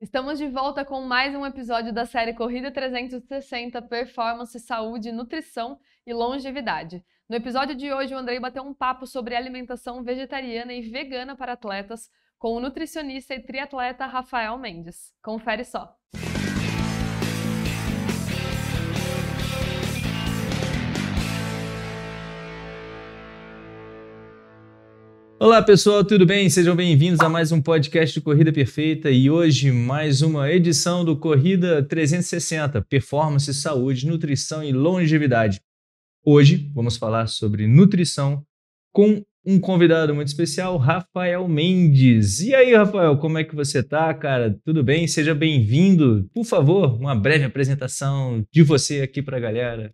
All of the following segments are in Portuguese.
Estamos de volta com mais um episódio da série Corrida 360 Performance, Saúde, Nutrição e Longevidade. No episódio de hoje, o Andrei bateu um papo sobre alimentação vegetariana e vegana para atletas com o nutricionista e triatleta Rafael Mendes. Confere só. Olá pessoal, tudo bem? Sejam bem-vindos a mais um podcast do Corrida Perfeita e hoje mais uma edição do Corrida 360: Performance, Saúde, Nutrição e Longevidade. Hoje vamos falar sobre nutrição com um convidado muito especial, Rafael Mendes. E aí, Rafael, como é que você tá, cara? Tudo bem? Seja bem-vindo. Por favor, uma breve apresentação de você aqui para a galera.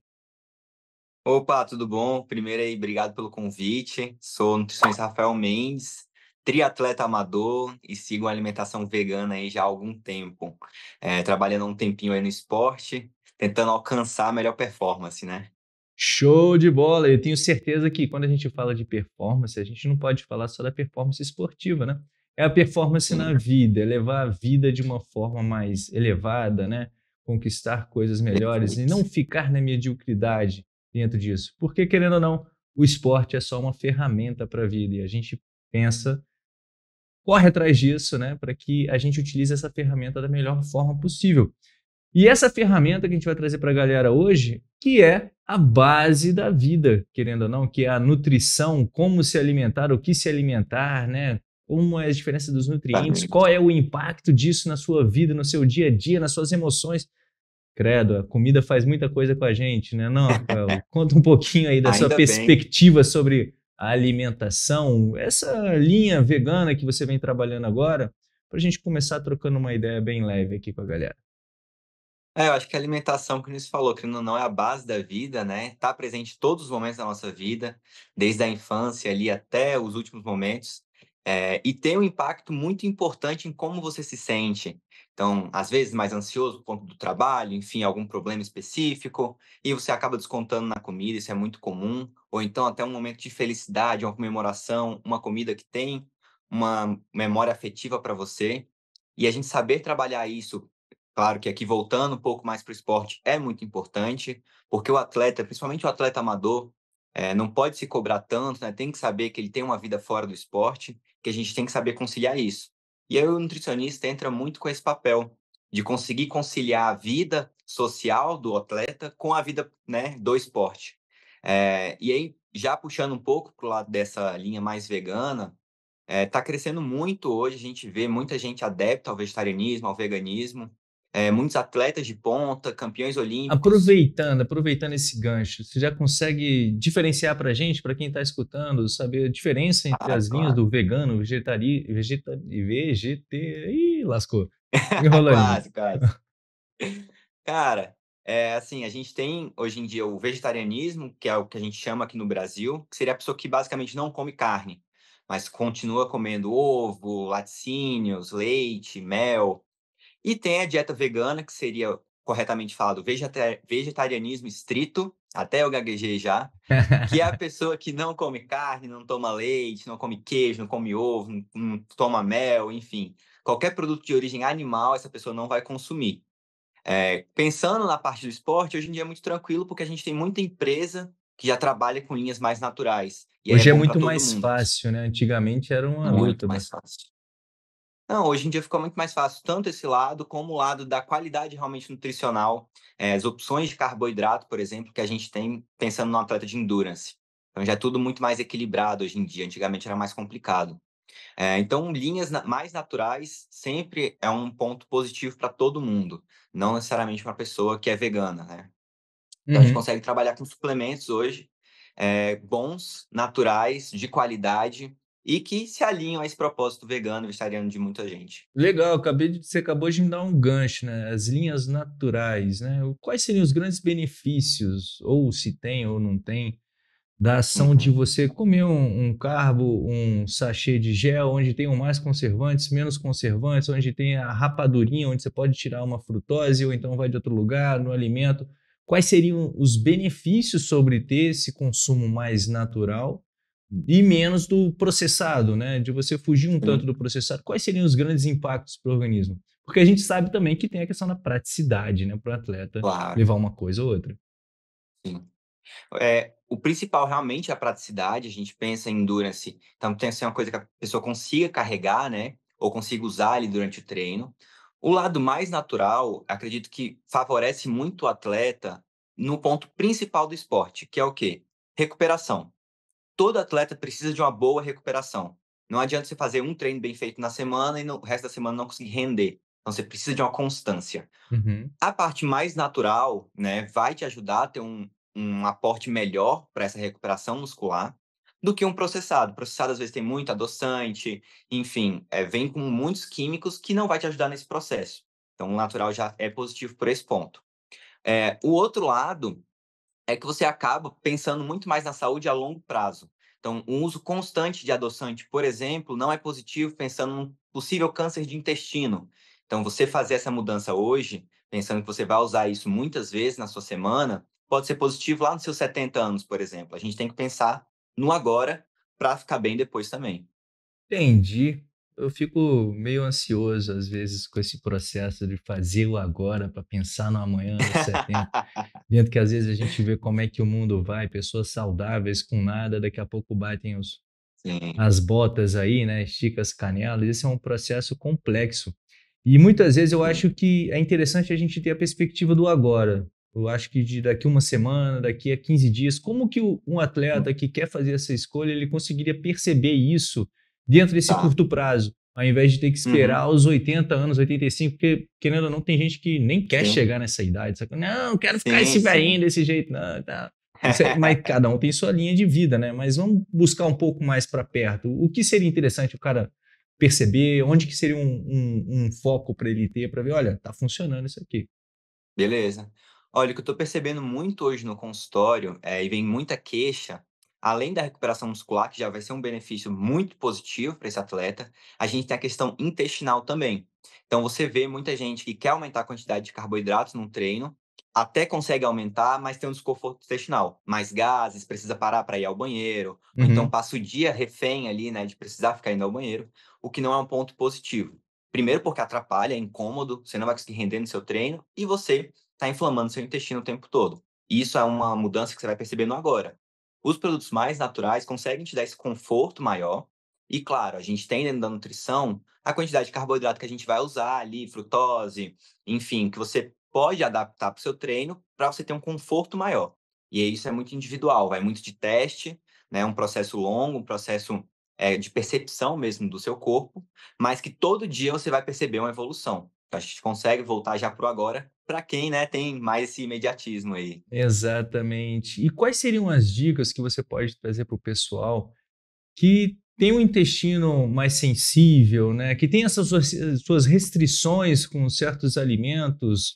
Opa, tudo bom? Primeiro aí, obrigado pelo convite. Sou nutricionista Rafael Mendes, triatleta amador e sigo a alimentação vegana aí já há algum tempo. É, trabalhando um tempinho aí no esporte, tentando alcançar a melhor performance, né? Show de bola! Eu tenho certeza que quando a gente fala de performance, a gente não pode falar só da performance esportiva, né? É a performance Sim. na vida, é levar a vida de uma forma mais elevada, né? Conquistar coisas melhores e não ficar na mediocridade dentro disso. Porque, querendo ou não, o esporte é só uma ferramenta para a vida e a gente pensa, corre atrás disso, né, para que a gente utilize essa ferramenta da melhor forma possível. E essa ferramenta que a gente vai trazer para a galera hoje, que é a base da vida, querendo ou não, que é a nutrição, como se alimentar, o que se alimentar, né? Como é a diferença dos nutrientes, qual é o impacto disso na sua vida, no seu dia a dia, nas suas emoções, Credo, a comida faz muita coisa com a gente, né? Não, Rafael, conta um pouquinho aí da sua bem. perspectiva sobre a alimentação, essa linha vegana que você vem trabalhando agora, para a gente começar trocando uma ideia bem leve aqui com a galera. É, eu acho que a alimentação, que nos falou, que não é a base da vida, né? Está presente em todos os momentos da nossa vida, desde a infância ali até os últimos momentos. É, e tem um impacto muito importante em como você se sente. Então, às vezes mais ansioso por conta do trabalho, enfim, algum problema específico, e você acaba descontando na comida, isso é muito comum. Ou então até um momento de felicidade, uma comemoração, uma comida que tem uma memória afetiva para você. E a gente saber trabalhar isso, claro que aqui voltando um pouco mais para o esporte, é muito importante, porque o atleta, principalmente o atleta amador, é, não pode se cobrar tanto, né? tem que saber que ele tem uma vida fora do esporte que a gente tem que saber conciliar isso. E aí o nutricionista entra muito com esse papel de conseguir conciliar a vida social do atleta com a vida né, do esporte. É, e aí, já puxando um pouco para o lado dessa linha mais vegana, está eh, é, crescendo muito hoje, a gente vê muita gente adepta ao vegetarianismo, ao veganismo, é, muitos atletas de ponta, campeões olímpicos. Aproveitando, aproveitando esse gancho, você já consegue diferenciar para gente, para quem está escutando, saber a diferença entre ah, as claro. linhas do vegano, vegetari, vegeta, VGT, ih, lascou, enrolando. quase, quase. Cara, é, assim, a gente tem hoje em dia o vegetarianismo, que é o que a gente chama aqui no Brasil, que seria a pessoa que basicamente não come carne, mas continua comendo ovo, laticínios, leite, mel, e tem a dieta vegana, que seria corretamente falado vegetarianismo estrito, até eu gaguejei já, que é a pessoa que não come carne, não toma leite, não come queijo, não come ovo, não, não toma mel, enfim. Qualquer produto de origem animal, essa pessoa não vai consumir. É, pensando na parte do esporte, hoje em dia é muito tranquilo, porque a gente tem muita empresa que já trabalha com linhas mais naturais. É hoje é muito mais mundo. fácil, né? Antigamente era uma muito luta. mais fácil. Não, hoje em dia ficou muito mais fácil, tanto esse lado, como o lado da qualidade realmente nutricional, é, as opções de carboidrato, por exemplo, que a gente tem pensando no atleta de endurance. Então já é tudo muito mais equilibrado hoje em dia, antigamente era mais complicado. É, então, linhas na mais naturais sempre é um ponto positivo para todo mundo, não necessariamente para a pessoa que é vegana, né? Então, uhum. a gente uhum. consegue trabalhar com suplementos hoje, é, bons, naturais, de qualidade, e que se alinham a esse propósito vegano, vegetariano de muita gente. Legal, acabei de, você acabou de me dar um gancho, né? As linhas naturais, né? Quais seriam os grandes benefícios, ou se tem ou não tem, da ação uhum. de você comer um, um, carbo, um sachê de gel, onde tem mais conservantes, menos conservantes, onde tem a rapadurinha, onde você pode tirar uma frutose, ou então vai de outro lugar no alimento. Quais seriam os benefícios sobre ter esse consumo mais natural e menos do processado, né? De você fugir um tanto do processado. Quais seriam os grandes impactos para o organismo? Porque a gente sabe também que tem a questão da praticidade, né? Para o atleta claro. levar uma coisa ou outra. Sim. É, o principal realmente é a praticidade. A gente pensa em endurance. Então, tem que ser uma coisa que a pessoa consiga carregar, né? Ou consiga usar ali durante o treino. O lado mais natural, acredito que favorece muito o atleta no ponto principal do esporte, que é o quê? Recuperação todo atleta precisa de uma boa recuperação. Não adianta você fazer um treino bem feito na semana e no resto da semana não conseguir render. Então você precisa de uma constância. Uhum. A parte mais natural, né, vai te ajudar a ter um, um aporte melhor para essa recuperação muscular do que um processado. processado às vezes tem muito adoçante, enfim, é, vem com muitos químicos que não vai te ajudar nesse processo. Então o natural já é positivo por esse ponto. É, o outro lado é que você acaba pensando muito mais na saúde a longo prazo. Então, o uso constante de adoçante, por exemplo, não é positivo pensando num possível câncer de intestino. Então, você fazer essa mudança hoje, pensando que você vai usar isso muitas vezes na sua semana, pode ser positivo lá nos seus 70 anos, por exemplo. A gente tem que pensar no agora para ficar bem depois também. Entendi eu fico meio ansioso às vezes com esse processo de fazer o agora para pensar no amanhã, no setembro. Dentro que às vezes a gente vê como é que o mundo vai, pessoas saudáveis com nada, daqui a pouco batem os, Sim. as botas aí, né? Estica as canelas. Esse é um processo complexo. E muitas vezes eu Sim. acho que é interessante a gente ter a perspectiva do agora. Eu acho que de daqui uma semana, daqui a 15 dias, como que um atleta uhum. que quer fazer essa escolha, ele conseguiria perceber isso? dentro desse tá. curto prazo, ao invés de ter que uhum. esperar uhum. os 80 anos, 85, porque, querendo ou não, tem gente que nem quer sim. chegar nessa idade, sabe? Não, quero ficar sim, esse velhinho desse jeito, não, tá. É, mas cada um tem sua linha de vida, né? Mas vamos buscar um pouco mais para perto. O que seria interessante o cara perceber? Onde que seria um, um, um foco para ele ter para ver, olha, tá funcionando isso aqui. Beleza. Olha, o que eu estou percebendo muito hoje no consultório, é, e vem muita queixa, além da recuperação muscular, que já vai ser um benefício muito positivo para esse atleta, a gente tem a questão intestinal também. Então, você vê muita gente que quer aumentar a quantidade de carboidratos num treino, até consegue aumentar, mas tem um desconforto intestinal. Mais gases, precisa parar para ir ao banheiro, então uhum. então passa o dia refém ali, né, de precisar ficar indo ao banheiro, o que não é um ponto positivo. Primeiro porque atrapalha, é incômodo, você não vai conseguir render no seu treino e você está inflamando seu intestino o tempo todo. E isso é uma mudança que você vai percebendo agora. Os produtos mais naturais conseguem te dar esse conforto maior. E claro, a gente tem dentro da nutrição a quantidade de carboidrato que a gente vai usar ali, frutose, enfim, que você pode adaptar para o seu treino para você ter um conforto maior. E isso é muito individual, vai muito de teste, né? Um processo longo, um processo é, de percepção mesmo do seu corpo, mas que todo dia você vai perceber uma evolução. Então, a gente consegue voltar já para o agora para quem né, tem mais esse imediatismo aí. Exatamente. E quais seriam as dicas que você pode trazer para o pessoal que tem um intestino mais sensível, né? que tem essas suas restrições com certos alimentos,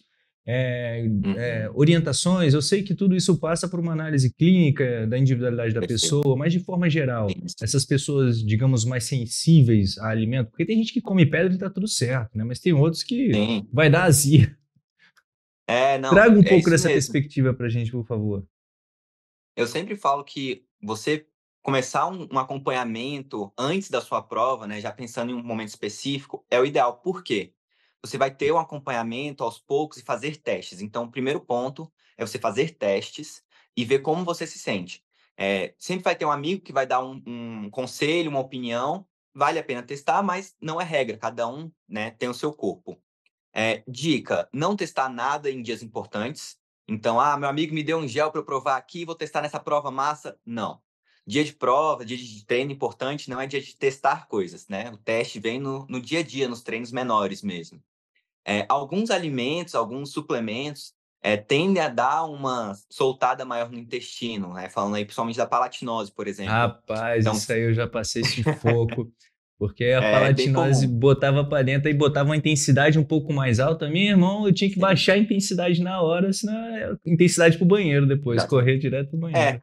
é, é, orientações? Eu sei que tudo isso passa por uma análise clínica da individualidade da pessoa, mas de forma geral, essas pessoas, digamos, mais sensíveis a alimento, porque tem gente que come pedra e está tudo certo, né? mas tem outros que Sim. vai dar azia. É, não, Traga um é pouco dessa mesmo. perspectiva para a gente, por favor. Eu sempre falo que você começar um, um, acompanhamento antes da sua prova, né, já pensando em um momento específico, é o ideal. Por quê? Você vai ter um acompanhamento aos poucos e fazer testes. Então, o primeiro ponto é você fazer testes e ver como você se sente. É, sempre vai ter um amigo que vai dar um, um conselho, uma opinião. Vale a pena testar, mas não é regra. Cada um né, tem o seu corpo. É, dica: não testar nada em dias importantes. Então, ah, meu amigo me deu um gel para eu provar aqui, vou testar nessa prova massa. Não. Dia de prova, dia de treino importante, não é dia de testar coisas, né? O teste vem no, no dia a dia, nos treinos menores mesmo. É, alguns alimentos, alguns suplementos é, tendem a dar uma soltada maior no intestino, né? Falando aí principalmente da palatinose, por exemplo. Rapaz, então... isso aí eu já passei esse foco. Porque a é, palatinose botava pra dentro e botava uma intensidade um pouco mais alta. Meu irmão, eu tinha que baixar a intensidade na hora, senão é intensidade pro banheiro depois, tá. correr direto pro é. banheiro.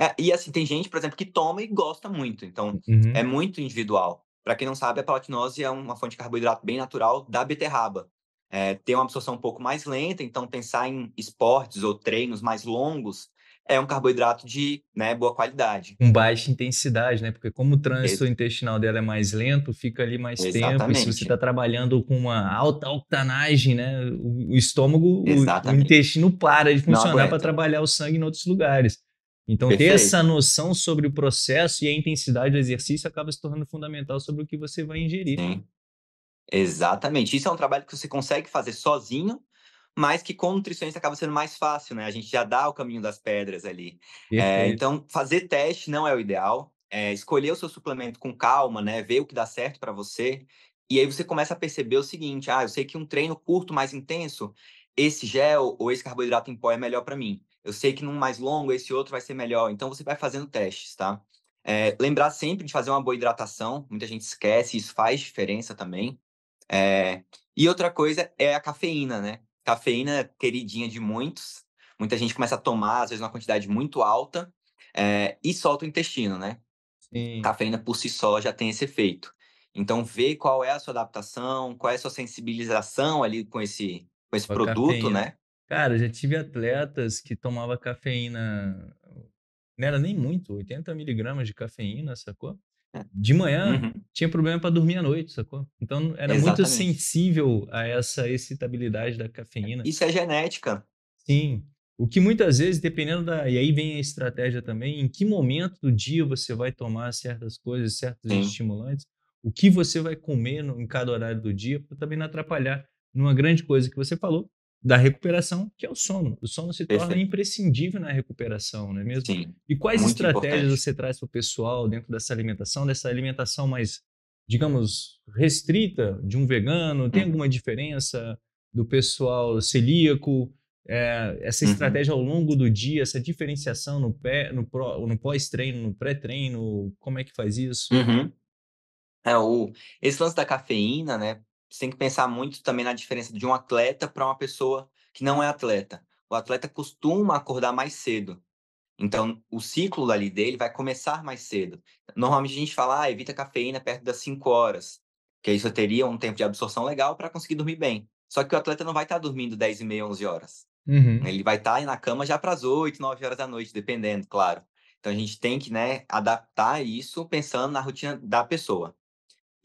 É. é. E assim, tem gente, por exemplo, que toma e gosta muito. Então, é uhum. é muito individual. Para quem não sabe, a palatinose é uma fonte de carboidrato bem natural da beterraba. É, tem uma absorção um pouco mais lenta, então pensar em esportes ou treinos mais longos é um carboidrato de né, boa qualidade. Com baixa intensidade, né? Porque como o trânsito Ex intestinal dela é mais lento, fica ali mais Exatamente. tempo. E se você está trabalhando com uma alta octanagem, né? O estômago, o, intestino para de funcionar para trabalhar o sangue em outros lugares. Então, Perfeito. ter essa noção sobre o processo e a intensidade do exercício acaba se tornando fundamental sobre o que você vai ingerir. Sim. Exatamente. Isso é um trabalho que você consegue fazer sozinho mas que com nutricionista acaba sendo mais fácil, né? A gente já dá o caminho das pedras ali. É, então, fazer teste não é o ideal. É, escolher o seu suplemento com calma, né? Ver o que dá certo para você. E aí você começa a perceber o seguinte: ah, eu sei que um treino curto, mais intenso, esse gel ou esse carboidrato em pó é melhor para mim. Eu sei que num mais longo, esse outro vai ser melhor. Então, você vai fazendo testes, tá? É, lembrar sempre de fazer uma boa hidratação. Muita gente esquece, isso faz diferença também. É, e outra coisa é a cafeína, né? cafeína queridinha de muitos. Muita gente começa a tomar, às vezes, uma quantidade muito alta é, e solta o intestino, né? Sim. Cafeína por si só já tem esse efeito. Então, vê qual é a sua adaptação, qual é a sua sensibilização ali com esse, com esse produto, cafeína. né? Cara, já tive atletas que tomava cafeína, não era nem muito, 80 miligramas de cafeína, sacou? De manhã uhum. tinha problema para dormir à noite, sacou? Então era Exatamente. muito sensível a essa excitabilidade da cafeína. Isso é genética. Sim. O que muitas vezes, dependendo da. E aí vem a estratégia também, em que momento do dia você vai tomar certas coisas, certos Sim. estimulantes, o que você vai comer no, em cada horário do dia, para também não atrapalhar numa grande coisa que você falou, da recuperação, que é o sono. O sono se torna Perfeito. imprescindível na recuperação, não é mesmo? Sim, e quais estratégias importante. você traz para o pessoal dentro dessa alimentação, dessa alimentação mais, digamos, restrita de um vegano? Tem uhum. alguma diferença do pessoal celíaco? É, essa uhum. estratégia uhum. ao longo do dia, essa diferenciação no, pé, no, no pós-treino, no pré-treino, como é que faz isso? Uhum. É, o, esse lance da cafeína, né? você tem que pensar muito também na diferença de um atleta para uma pessoa que não é atleta. O atleta costuma acordar mais cedo. Então, o ciclo ali dele vai começar mais cedo. Normalmente a gente fala, ah, evita cafeína perto das 5 horas, que isso teria um tempo de absorção legal para conseguir dormir bem. Só que o atleta não vai estar tá dormindo 10 e meia, 11 horas. Uhum. Ele vai estar tá na cama já para as 8, 9 horas da noite, dependendo, claro. Então, a gente tem que né, adaptar isso pensando na rotina da pessoa.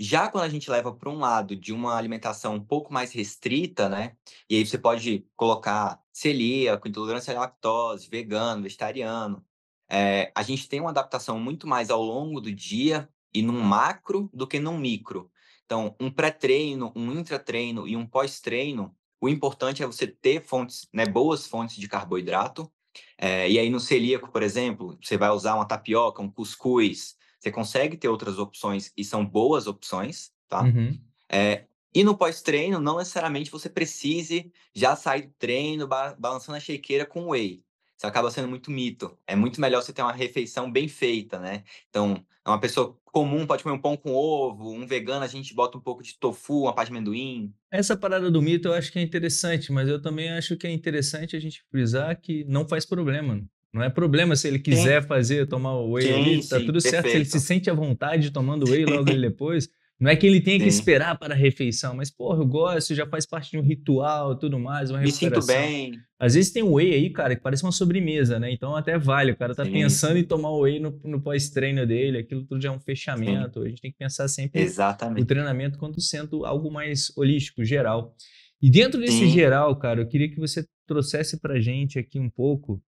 Já quando a gente leva para um lado de uma alimentação um pouco mais restrita, né? E aí você pode colocar celíaco, intolerância à lactose, vegano, vegetariano. É, a gente tem uma adaptação muito mais ao longo do dia e num macro do que num micro. Então, um pré-treino, um intratreino e um pós-treino, o importante é você ter fontes, né, boas fontes de carboidrato. É, e aí no celíaco, por exemplo, você vai usar uma tapioca, um cuscuz, você consegue ter outras opções e são boas opções, tá? Uhum. É, e no pós-treino, não necessariamente você precise já sair do treino ba balançando a shakeira com whey. Isso acaba sendo muito mito. É muito melhor você ter uma refeição bem feita, né? Então, é uma pessoa comum pode comer um pão com ovo, um vegano a gente bota um pouco de tofu, uma parte de amendoim. Essa parada do mito eu acho que é interessante, mas eu também acho que é interessante a gente frisar que não faz problema. Né? Não é problema se ele quiser sim. fazer, tomar o whey sim, ali, tá sim, tudo perfeito. certo. Se ele se sente à vontade tomando whey logo ali depois, não é que ele tenha que esperar para a refeição, mas, porra, eu gosto, já faz parte de um ritual tudo mais, uma Me sinto bem. Às vezes tem whey aí, cara, que parece uma sobremesa, né? Então até vale, o cara tá pensando em tomar whey no, no pós-treino dele, aquilo tudo já é um fechamento. A gente tem que pensar sempre Exatamente. no treinamento quando sendo algo mais holístico, geral. E dentro desse geral, cara, eu queria que você trouxesse pra gente aqui um pouco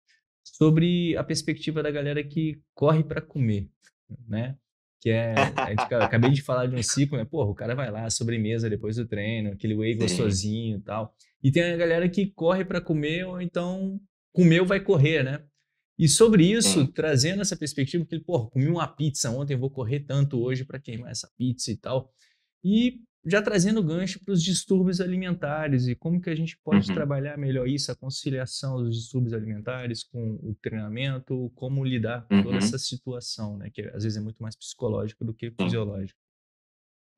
sobre a perspectiva da galera que corre para comer, né? Que é, acabei de falar de um ciclo, né? Porra, o cara vai lá, sobremesa depois do treino, aquele whey gostosinho e tal. E tem a galera que corre para comer ou então comeu vai correr, né? E sobre isso, trazendo essa perspectiva, que, porra, comi uma pizza ontem, vou correr tanto hoje para queimar essa pizza e tal. E já trazendo gancho para os distúrbios alimentares e como que a gente pode uhum. trabalhar melhor isso, a conciliação dos distúrbios alimentares com o treinamento, como lidar com uhum. toda essa situação, né? Que às vezes é muito mais psicológico do que fisiológico.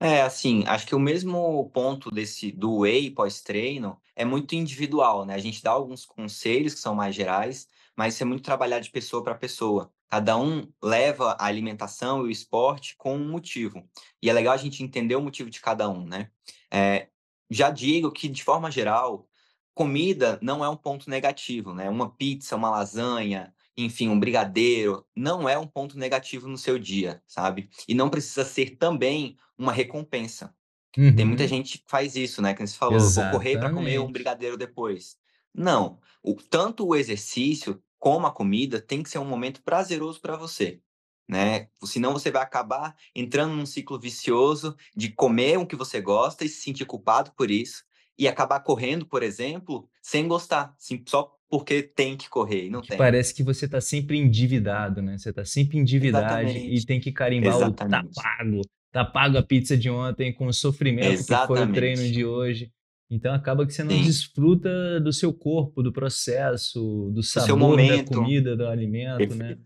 É, assim, acho que o mesmo ponto desse do whey pós-treino é muito individual, né? A gente dá alguns conselhos que são mais gerais, mas isso é muito trabalhar de pessoa para pessoa cada um leva a alimentação e o esporte com um motivo. E é legal a gente entender o motivo de cada um, né? É, já digo que, de forma geral, comida não é um ponto negativo, né? Uma pizza, uma lasanha, enfim, um brigadeiro, não é um ponto negativo no seu dia, sabe? E não precisa ser também uma recompensa. Uhum. Tem muita uhum. gente que faz isso, né? Que você falou, Exatamente. vou correr para comer um brigadeiro depois. Não, o, tanto o exercício coma a comida, tem que ser um momento prazeroso para você. Né? Senão você vai acabar entrando num ciclo vicioso de comer o que você gosta e se sentir culpado por isso, e acabar correndo, por exemplo, sem gostar, sim, só porque tem que correr e não que tem. Parece que você está sempre endividado, né? Você está sempre endividado e tem que carimbar Exatamente. o tá pago, tá pago a pizza de ontem com o sofrimento Exatamente. que foi o treino de hoje. Então acaba que você não Sim. desfruta do seu corpo, do processo, do sabor da comida, do alimento, né? Perfeito. né?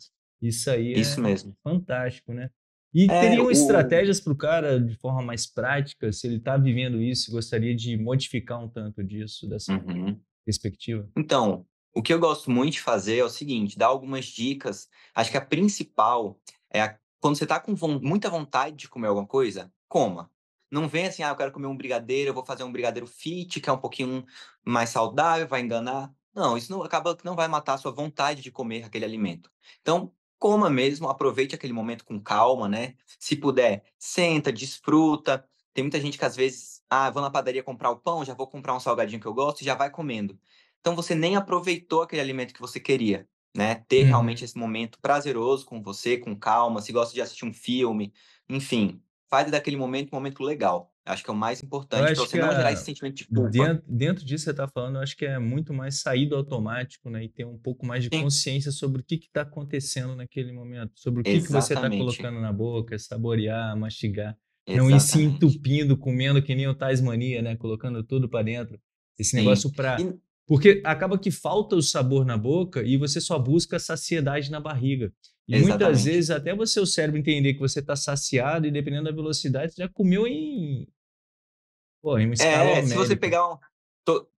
Isso aí é Isso é mesmo. fantástico, né? E é, teriam o... estratégias para o cara de forma mais prática, se ele está vivendo isso e gostaria de modificar um tanto disso, dessa uhum. perspectiva? Então, o que eu gosto muito de fazer é o seguinte: dar algumas dicas. Acho que a principal é a, quando você está com vo muita vontade de comer alguma coisa, coma. Não vem assim, ah, eu quero comer um brigadeiro, eu vou fazer um brigadeiro fit, que é um pouquinho mais saudável, vai enganar. Não, isso não acaba que não vai matar a sua vontade de comer aquele alimento. Então, coma mesmo, aproveite aquele momento com calma, né? Se puder, senta, desfruta. Tem muita gente que às vezes, ah, vou na padaria comprar o pão, já vou comprar um salgadinho que eu gosto e já vai comendo. Então você nem aproveitou aquele alimento que você queria, né? Ter hum. realmente esse momento prazeroso com você, com calma, se gosta de assistir um filme, enfim, faz daquele momento um momento legal. Acho que é o mais importante para você não gerar é esse sentimento de culpa. Dentro, dentro disso que você está falando, eu acho que é muito mais sair do automático, né? E ter um pouco mais de Sim. consciência sobre o que está acontecendo naquele momento, sobre o que, que você está colocando na boca, saborear, mastigar. Exatamente. Né, não ir se entupindo, comendo que nem o Tais Mania, né? Colocando tudo para dentro. Esse negócio para. E... Porque acaba que falta o sabor na boca e você só busca saciedade na barriga. E Exatamente. muitas vezes até o cérebro entender que você está saciado e dependendo da velocidade, você já comeu em. Pô, em uma é, se você pegar um. Tô,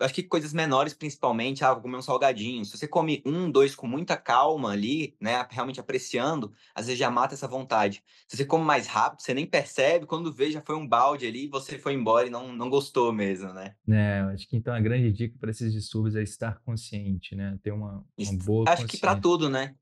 acho que coisas menores, principalmente, ah, vou comer um salgadinho. Se você come um, dois com muita calma ali, né, realmente apreciando, às vezes já mata essa vontade. Se você come mais rápido, você nem percebe, quando vê, já foi um balde ali, e você foi embora e não, não gostou mesmo, né? É, acho que então a grande dica para esses distúrbios é estar consciente, né? Ter uma, uma boa Acho que para tudo, né?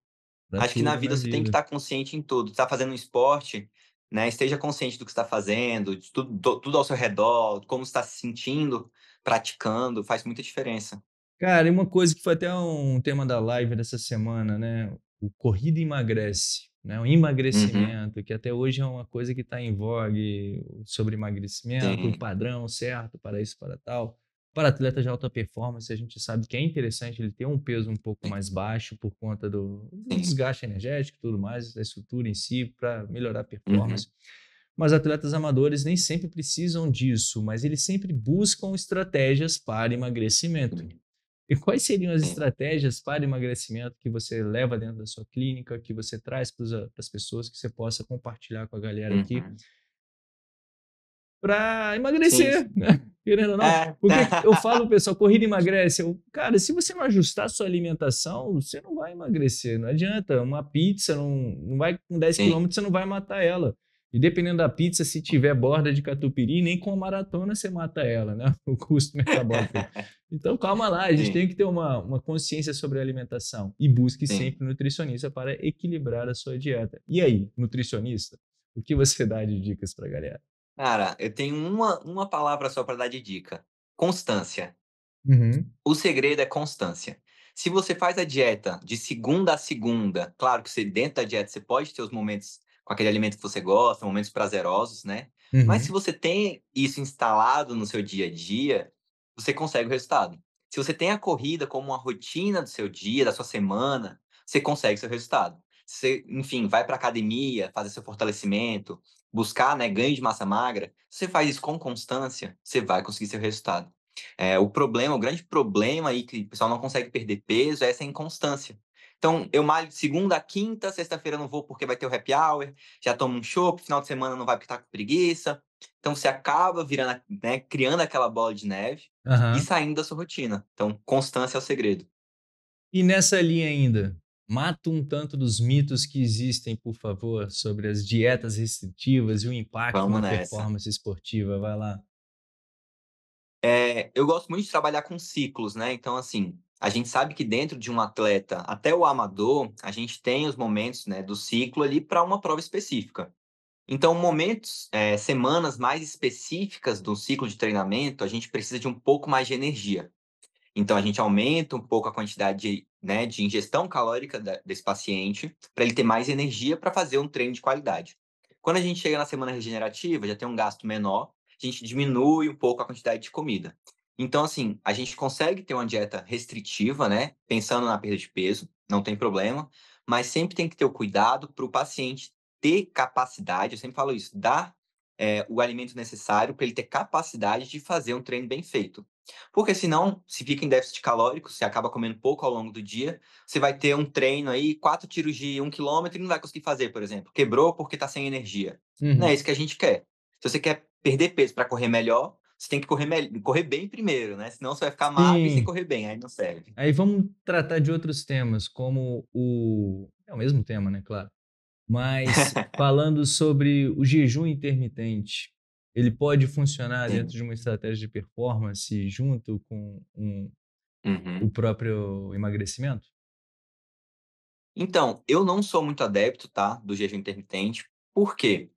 Acho que na vida você vida. tem que estar tá consciente em tudo. Está fazendo um esporte, né? Esteja consciente do que está fazendo, de tudo, tudo ao seu redor, como está se sentindo, praticando, faz muita diferença. Cara, e uma coisa que foi até um tema da live dessa semana, né? O corrida emagrece, né? O uhum. emagrecimento, uhum. que até hoje é uma coisa que está em vogue sobre emagrecimento, Sim. o padrão certo para isso, para tal. Para atletas de alta performance, a gente sabe que é interessante ele ter um peso um pouco mais baixo por conta do, do desgaste energético e tudo mais, da estrutura em si, para melhorar a uhum. performance. Uhum. Mas atletas amadores nem sempre precisam disso, mas eles sempre buscam estratégias para emagrecimento. E quais seriam as estratégias para emagrecimento que você leva dentro da sua clínica, que você traz para as pessoas, que você possa compartilhar com a galera aqui? Uhum para emagrecer, Sim. né? Querendo ou não. Porque é. eu falo, pessoal, corrida emagrece. Eu, cara, se você não ajustar sua alimentação, você não vai emagrecer. Não adianta. Uma pizza, não, não vai com 10 km, você não vai matar ela. E dependendo da pizza, se tiver borda de catupiry, nem com a maratona você mata ela, né? O custo metabólico. então, calma lá, a gente Sim. tem que ter uma, uma consciência sobre a alimentação e busque Sim. sempre nutricionista para equilibrar a sua dieta. E aí, nutricionista, o que você dá de dicas para a galera? Cara, eu tenho uma, uma palavra só para dar de dica: constância. Uhum. O segredo é constância. Se você faz a dieta de segunda a segunda, claro que você, dentro da dieta você pode ter os momentos com aquele alimento que você gosta, momentos prazerosos, né? Uhum. Mas se uhum. você tem isso instalado no seu dia a dia, você consegue o resultado. Se você tem a corrida como uma rotina do seu dia, da sua semana, você consegue seu resultado. Você, enfim, vai para academia, fazer seu fortalecimento, buscar né, ganho de massa magra, você faz isso com constância, você vai conseguir seu resultado. É, o problema, o grande problema aí que o pessoal não consegue perder peso é essa inconstância. Então, eu malho de segunda a quinta, sexta-feira não vou porque vai ter o happy hour, já tomo um chopp, final de semana não vai porque tá com preguiça. Então, você acaba virando, né, criando aquela bola de neve uhum. e saindo da sua rotina. Então, constância é o segredo. E nessa linha ainda, Mata um tanto dos mitos que existem, por favor, sobre as dietas restritivas e o impacto Vamos na nessa. performance esportiva. Vai lá. É, eu gosto muito de trabalhar com ciclos, né? Então, assim, a gente sabe que dentro de um atleta, até o amador, a gente tem os momentos né, do ciclo ali para uma prova específica. Então, momentos, é, semanas mais específicas do ciclo de treinamento, a gente precisa de um pouco mais de energia. Então, a gente aumenta um pouco a quantidade de, né, de ingestão calórica da, desse paciente para ele ter mais energia para fazer um treino de qualidade. Quando a gente chega na semana regenerativa, já tem um gasto menor, a gente diminui um pouco a quantidade de comida. Então, assim, a gente consegue ter uma dieta restritiva, né? Pensando na perda de peso, não tem problema, mas sempre tem que ter o cuidado para o paciente ter capacidade, eu sempre falo isso, dar é, o alimento necessário para ele ter capacidade de fazer um treino bem feito. Porque senão, se fica em déficit calórico, se acaba comendo pouco ao longo do dia, você vai ter um treino aí, quatro tiros de um quilômetro e não vai conseguir fazer, por exemplo. Quebrou porque está sem energia. Uhum. Não é uhum. isso que a gente quer. Se você quer perder peso para correr melhor, você tem que correr, correr bem primeiro, né? Senão você vai ficar mal e sem correr bem, aí não serve. Aí vamos tratar de outros temas, como o. É o mesmo tema, né? Claro. Mas falando sobre o jejum intermitente, ele pode funcionar Sim. dentro de uma estratégia de performance junto com um, uhum. o próprio emagrecimento? Então, eu não sou muito adepto, tá, do jejum intermitente. Por quê?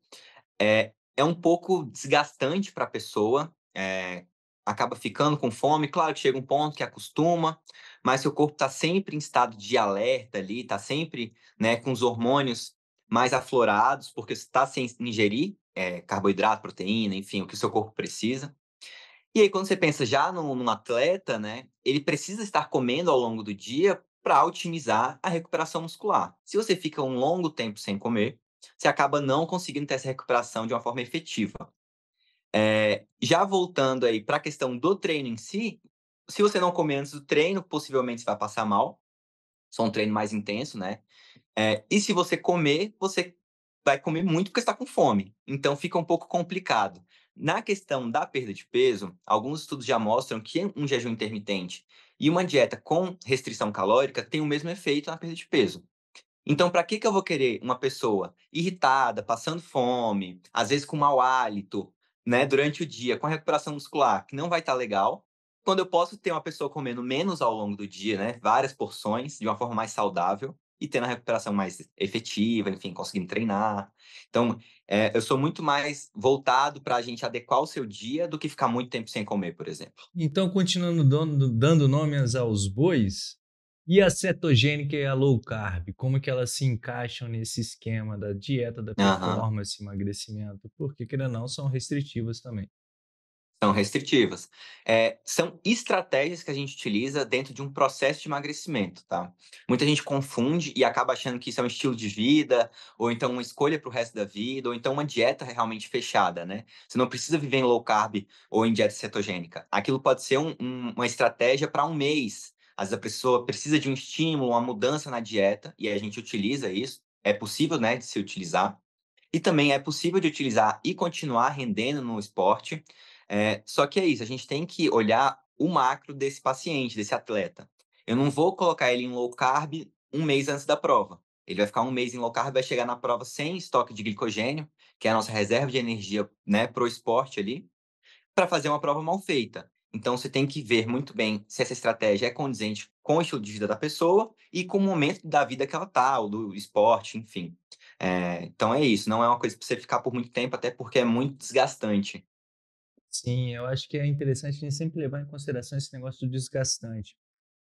É, é um pouco desgastante para a pessoa, é, acaba ficando com fome. Claro que chega um ponto que acostuma, mas seu corpo está sempre em estado de alerta ali, está sempre né, com os hormônios mais aflorados, porque você está sem ingerir é, carboidrato, proteína, enfim, o que o seu corpo precisa. E aí, quando você pensa já num, num atleta, né, ele precisa estar comendo ao longo do dia para otimizar a recuperação muscular. Se você fica um longo tempo sem comer, você acaba não conseguindo ter essa recuperação de uma forma efetiva. É, já voltando aí para a questão do treino em si, se você não comer antes do treino, possivelmente você vai passar mal. Só um treino mais intenso, né? É, e se você comer, você vai comer muito porque está com fome. Então fica um pouco complicado. Na questão da perda de peso, alguns estudos já mostram que é um jejum intermitente e uma dieta com restrição calórica tem o mesmo efeito na perda de peso. Então, para que, que eu vou querer uma pessoa irritada, passando fome, às vezes com mau hálito, né, durante o dia, com a recuperação muscular, que não vai estar tá legal, quando eu posso ter uma pessoa comendo menos ao longo do dia, né, várias porções, de uma forma mais saudável, e tendo a recuperação mais efetiva, enfim, conseguindo treinar. Então, é, eu sou muito mais voltado para a gente adequar o seu dia do que ficar muito tempo sem comer, por exemplo. Então, continuando dando, dando nomes aos bois, e a cetogênica e a low carb, como que elas se encaixam nesse esquema da dieta, da performance, uhum. emagrecimento? Porque, querendo ou não, são restritivas também. São restritivas. É, são estratégias que a gente utiliza dentro de um processo de emagrecimento, tá? Muita gente confunde e acaba achando que isso é um estilo de vida, ou então uma escolha para o resto da vida, ou então uma dieta realmente fechada, né? Você não precisa viver em low carb ou em dieta cetogênica. Aquilo pode ser um, um, uma estratégia para um mês. Às vezes a pessoa precisa de um estímulo, uma mudança na dieta, e a gente utiliza isso. É possível, né, de se utilizar. E também é possível de utilizar e continuar rendendo no esporte é, só que é isso, a gente tem que olhar o macro desse paciente, desse atleta. Eu não vou colocar ele em low carb um mês antes da prova. Ele vai ficar um mês em low carb, vai chegar na prova sem estoque de glicogênio, que é a nossa reserva de energia né, para o esporte ali, para fazer uma prova mal feita. Então, você tem que ver muito bem se essa estratégia é condizente com o estilo de vida da pessoa e com o momento da vida que ela está, ou do esporte, enfim. É, então, é isso. Não é uma coisa para você ficar por muito tempo, até porque é muito desgastante. Sim, eu acho que é interessante a gente sempre levar em consideração esse negócio do desgastante.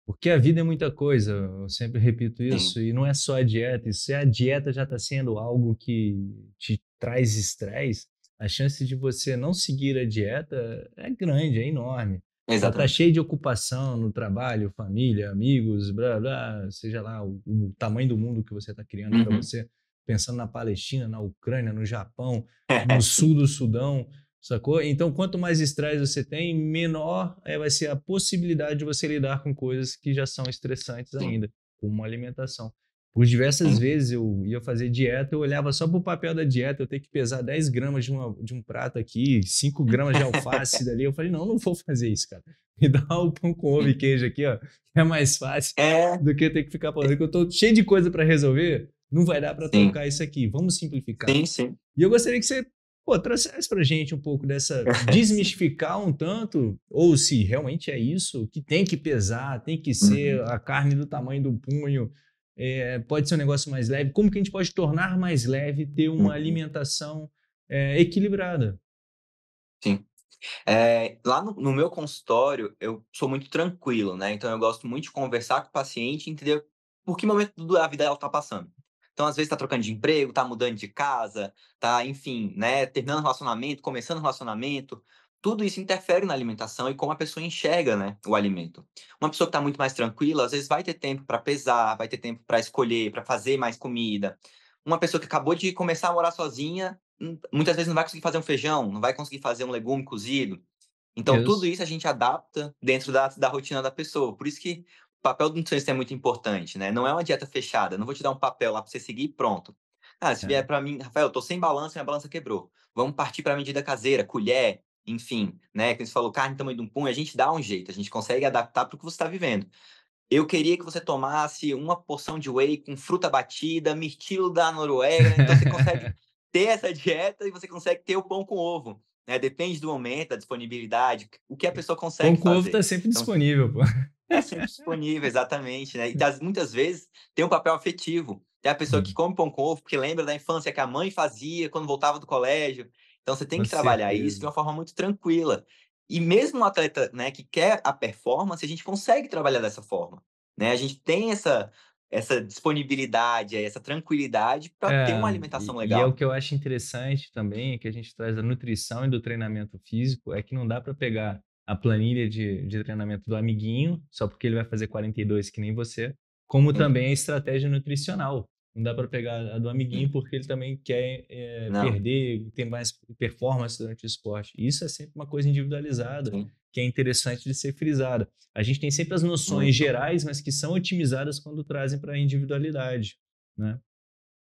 Porque a vida é muita coisa, eu sempre repito isso, e não é só a dieta. se a dieta já está sendo algo que te traz estresse, a chance de você não seguir a dieta é grande, é enorme. está cheio de ocupação no trabalho, família, amigos, blá blá, seja lá o, o tamanho do mundo que você está criando uhum. para você, pensando na Palestina, na Ucrânia, no Japão, no sul do Sudão sacou? Então, quanto mais estresse você tem, menor eh, vai ser a possibilidade de você lidar com coisas que já são estressantes ainda, como alimentação. Por diversas vezes eu ia fazer dieta, eu olhava só pro papel da dieta, eu tenho que pesar 10 gramas de, de um prato aqui, 5 gramas de alface dali. Eu falei, não, não vou fazer isso, cara. Me dá o pão com ovo e queijo aqui, ó, que é mais fácil é. do que eu ter que ficar falando que eu tô cheio de coisa para resolver. Não vai dar para trocar isso aqui. Vamos simplificar. Sim, sim. E eu gostaria que você Pô, traz pra gente um pouco dessa. desmistificar um tanto, ou se realmente é isso, que tem que pesar, tem que ser uhum. a carne do tamanho do punho, é, pode ser um negócio mais leve. Como que a gente pode tornar mais leve, ter uma uhum. alimentação é, equilibrada? Sim. É, lá no, no, meu consultório, eu sou muito tranquilo, né? Então eu gosto muito de conversar com o paciente e entender por que momento da vida ela está passando. Então, às vezes, está trocando de emprego, está mudando de casa, tá, enfim, né, terminando relacionamento, começando relacionamento. Tudo isso interfere na alimentação e como a pessoa enxerga, né, o alimento. Uma pessoa que está muito mais tranquila, às vezes vai ter tempo para pesar, vai ter tempo para escolher, para fazer mais comida. Uma pessoa que acabou de começar a morar sozinha, hum, muitas vezes não vai conseguir fazer um feijão, não vai conseguir fazer um legume cozido. Então, Deus. tudo isso a gente adapta dentro da, da rotina da pessoa. Por isso que papel do nutricionista é muito importante, né? Não é uma dieta fechada, não vou te dar um papel lá para você seguir e pronto. Ah, se é. vier para mim, Rafael, eu tô sem balança, minha balança quebrou. Vamos partir para medida caseira, colher, enfim, né? Que você falou carne tamanho de um punho, a gente dá um jeito, a gente consegue adaptar para o que você está vivendo. Eu queria que você tomasse uma porção de whey com fruta batida, mirtilo da Noruega, então você consegue ter essa dieta e você consegue ter o pão com ovo. Né? Depende do momento, da disponibilidade, o que a é. pessoa consegue pão com ovo está sempre então, disponível, pô. É sempre disponível, exatamente, né? E hum. das, muitas vezes tem um papel afetivo. Tem né, a pessoa que uhum. come pão com ovo porque lembra da infância que a mãe fazia quando voltava do colégio. Então você tem que você trabalhar mesmo. isso de uma forma muito tranquila. E mesmo um atleta né, que quer a performance, a gente consegue trabalhar dessa forma. Né? A gente tem essa, essa disponibilidade, essa tranquilidade para é, ter uma é, alimentação e, legal. E é o que eu acho interessante também, é que a gente traz da nutrição e do treinamento físico, é que não dá para pegar a planilha de, de treinamento do amiguinho, só porque ele vai fazer 42 que nem você, como também uhum. a estratégia nutricional. Não dá para pegar a do amiguinho uhum. porque ele também quer é, perder, ter mais performance durante o esporte. Isso é sempre uma coisa individualizada, Sim. que é interessante de ser frisada. A gente tem sempre as noções uhum. gerais, mas que são otimizadas quando trazem para a individualidade, né?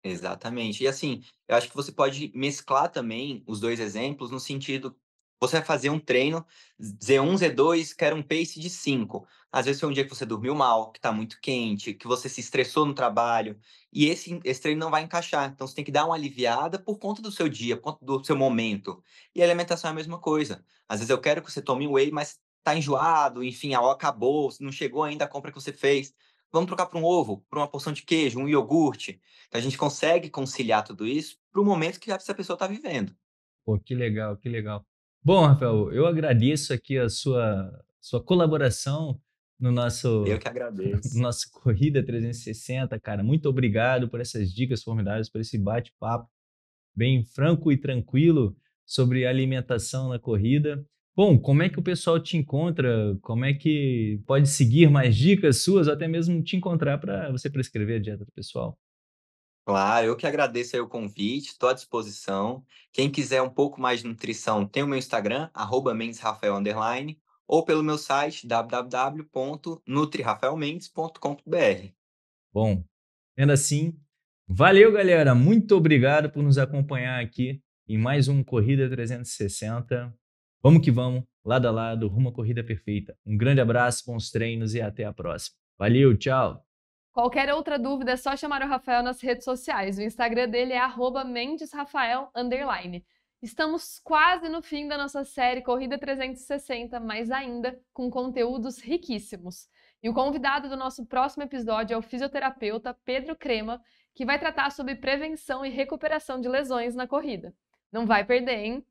Exatamente. E assim, eu acho que você pode mesclar também os dois exemplos no sentido você vai fazer um treino Z1, Z2, que era um pace de 5. Às vezes foi um dia que você dormiu mal, que está muito quente, que você se estressou no trabalho, e esse, esse treino não vai encaixar. Então você tem que dar uma aliviada por conta do seu dia, por conta do seu momento. E a alimentação é a mesma coisa. Às vezes eu quero que você tome whey, mas está enjoado, enfim, a hora acabou, não chegou ainda a compra que você fez. Vamos trocar para um ovo, para uma porção de queijo, um iogurte. Então a gente consegue conciliar tudo isso para o momento que essa pessoa está vivendo. Pô, que legal, que legal. Bom, Rafael, eu agradeço aqui a sua, sua colaboração no nosso. Eu que agradeço. No nosso Corrida 360, cara. Muito obrigado por essas dicas formidáveis, por esse bate-papo bem franco e tranquilo sobre alimentação na corrida. Bom, como é que o pessoal te encontra? Como é que pode seguir mais dicas suas, ou até mesmo te encontrar para você prescrever a dieta do pessoal? Claro, eu que agradeço aí o convite, estou à disposição. Quem quiser um pouco mais de nutrição, tem o meu Instagram, arroba mendesrafael, ou pelo meu site, www.nutrirafaelmendes.com.br. Bom, sendo assim, valeu, galera. Muito obrigado por nos acompanhar aqui em mais um Corrida 360. Vamos que vamos, lado a lado, rumo à corrida perfeita. Um grande abraço, bons treinos e até a próxima. Valeu, tchau! Qualquer outra dúvida é só chamar o Rafael nas redes sociais. O Instagram dele é mendesrafael_. Estamos quase no fim da nossa série Corrida 360, mas ainda com conteúdos riquíssimos. E o convidado do nosso próximo episódio é o fisioterapeuta Pedro Crema, que vai tratar sobre prevenção e recuperação de lesões na corrida. Não vai perder, hein?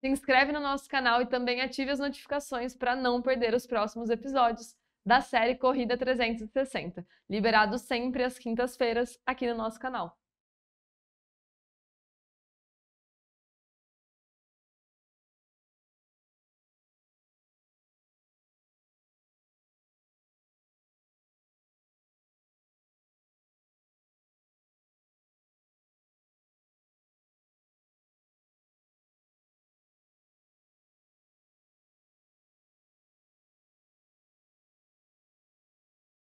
Se inscreve no nosso canal e também ative as notificações para não perder os próximos episódios da série Corrida 360, liberado sempre às quintas-feiras aqui no nosso canal.